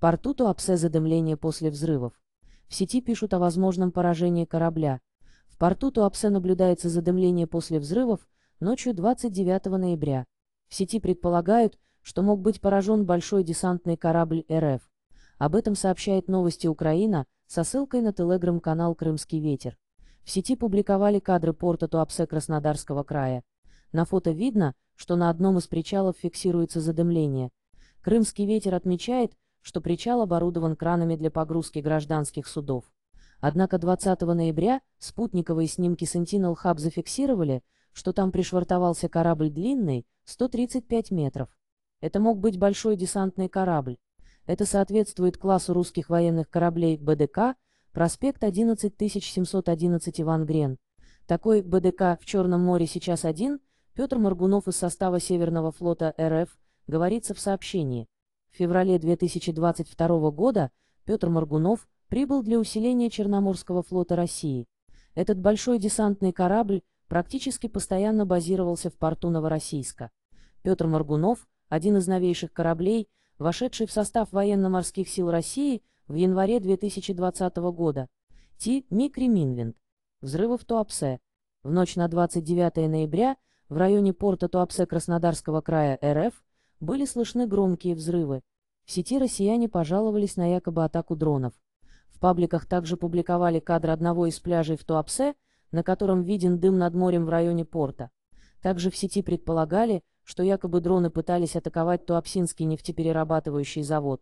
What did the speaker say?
порту Туапсе задымление после взрывов. В сети пишут о возможном поражении корабля. В порту Туапсе наблюдается задымление после взрывов ночью 29 ноября. В сети предполагают, что мог быть поражен большой десантный корабль РФ. Об этом сообщает новости Украина со ссылкой на телеграм-канал «Крымский ветер». В сети публиковали кадры порта Туапсе Краснодарского края. На фото видно, что на одном из причалов фиксируется задымление. «Крымский ветер» отмечает, что причал оборудован кранами для погрузки гражданских судов. Однако 20 ноября спутниковые снимки Sentinel Hub зафиксировали, что там пришвартовался корабль длинный 135 метров. Это мог быть большой десантный корабль. Это соответствует классу русских военных кораблей БДК, проспект 11711 Иван Грен. Такой БДК в Черном море сейчас один, Петр Моргунов из состава Северного флота РФ, говорится в сообщении. В феврале 2022 года Петр Моргунов прибыл для усиления Черноморского флота России. Этот большой десантный корабль практически постоянно базировался в порту Новороссийска. Петр Моргунов, один из новейших кораблей, вошедший в состав военно-морских сил России в январе 2020 года. Ти Микри Минвинд. Взрывы в Туапсе. В ночь на 29 ноября в районе порта Туапсе Краснодарского края РФ были слышны громкие взрывы. В сети россияне пожаловались на якобы атаку дронов. В пабликах также публиковали кадры одного из пляжей в Туапсе, на котором виден дым над морем в районе порта. Также в сети предполагали, что якобы дроны пытались атаковать Туапсинский нефтеперерабатывающий завод.